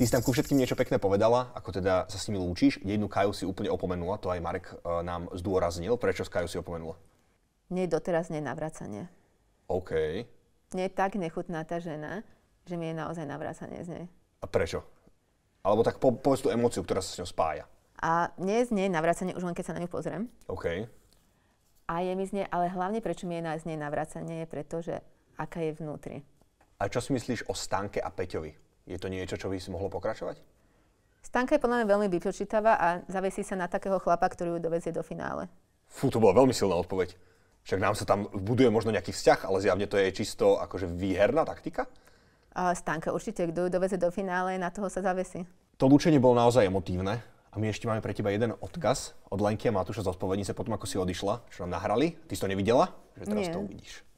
Ty si tam ku všetkým niečo pekné povedala, ako teda sa s nimi lúčiš. Jednu Kaju si úplne opomenula, to aj Marek e, nám zdôraznil. Prečo s Kaju si opomenula? Nie doteraz navracanie. OK. Nie je tak nechutná tá žena, že mi je naozaj navracanie z nej. A prečo? Alebo tak po, povedz tú emóciu, ktorá sa s ňou spája. A nie je z nej navracanie už len keď sa na ňu pozriem. OK. A je mi z nej, ale hlavne prečo mi je z nej navracanie, je preto, že aká je vnútri. A čo si myslíš o Stanke a Peťovi? Je to niečo, čo by si mohlo pokračovať? Stanka je podľa mňa veľmi vypočítavá a zavesí sa na takého chlapa, ktorý ju dovezie do finále. Fú, to bola veľmi silná odpoveď. Však nám sa tam buduje možno nejaký vzťah, ale zjavne to je čisto akože výherná taktika? A Stanka určite, kto ju dovezie do finále, na toho sa zavesí. To lúčenie bolo naozaj emotívne. A my ešte máme pre teba jeden odkaz od Lenky a Matúša z odpovednice potom, ako si odišla, čo nám nahrali. Ty si to nevidela? Že teraz Nie. to uvidíš.